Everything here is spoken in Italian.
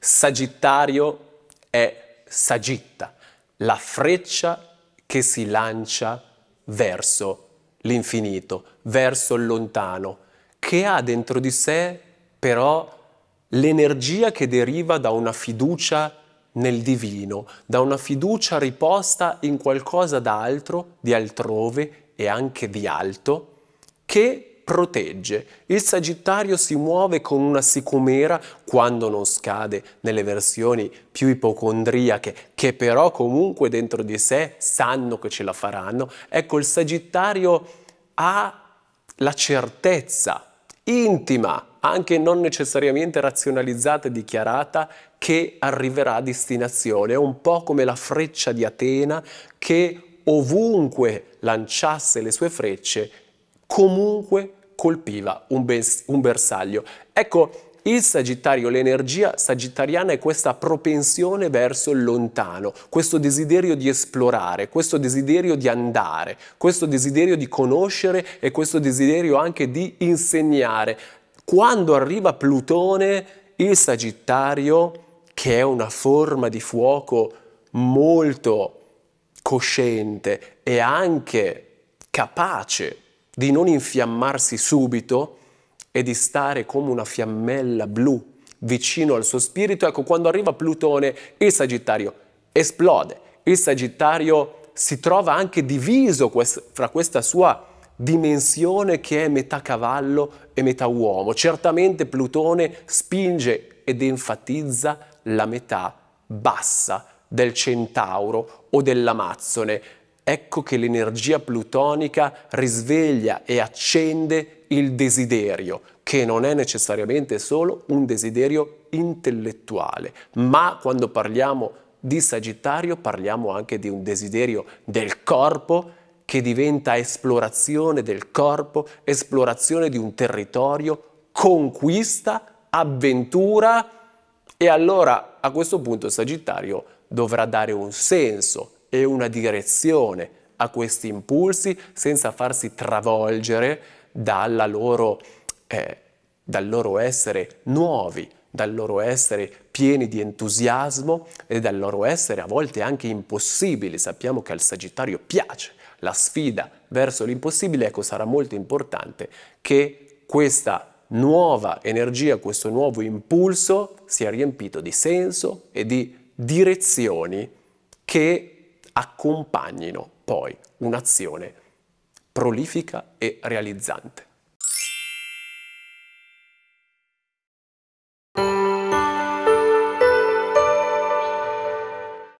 Sagittario è Sagitta, la freccia che si lancia verso l'infinito, verso il lontano, che ha dentro di sé però l'energia che deriva da una fiducia nel divino, da una fiducia riposta in qualcosa d'altro, di altrove e anche di alto, che protegge. Il Sagittario si muove con una sicumera quando non scade nelle versioni più ipocondriache, che però comunque dentro di sé sanno che ce la faranno. Ecco, il Sagittario ha la certezza intima, anche non necessariamente razionalizzata e dichiarata, che arriverà a destinazione. È un po' come la freccia di Atena che ovunque lanciasse le sue frecce, comunque colpiva un, bes- un bersaglio. Ecco, il Sagittario, l'energia sagittariana è questa propensione verso il lontano, questo desiderio di esplorare, questo desiderio di andare, questo desiderio di conoscere e questo desiderio anche di insegnare. Quando arriva Plutone, il Sagittario, che è una forma di fuoco molto cosciente e anche capace di non infiammarsi subito e di stare come una fiammella blu vicino al suo spirito. Ecco, quando arriva Plutone, il Sagittario esplode, il Sagittario si trova anche diviso fra questa sua dimensione che è metà cavallo e metà uomo. Certamente Plutone spinge ed enfatizza la metà bassa del centauro o dell'amazzone, ecco che l'energia plutonica risveglia e accende il desiderio, che non è necessariamente solo un desiderio intellettuale, ma quando parliamo di Sagittario parliamo anche di un desiderio del corpo che diventa esplorazione del corpo, esplorazione di un territorio, conquista, avventura e allora a questo punto Sagittario dovrà dare un senso e una direzione a questi impulsi senza farsi travolgere loro, eh, dal loro essere nuovi, dal loro essere pieni di entusiasmo e dal loro essere a volte anche impossibili. Sappiamo che al Sagittario piace la sfida verso l'impossibile, ecco sarà molto importante che questa nuova energia, questo nuovo impulso sia riempito di senso e di direzioni che accompagnino poi un'azione prolifica e realizzante.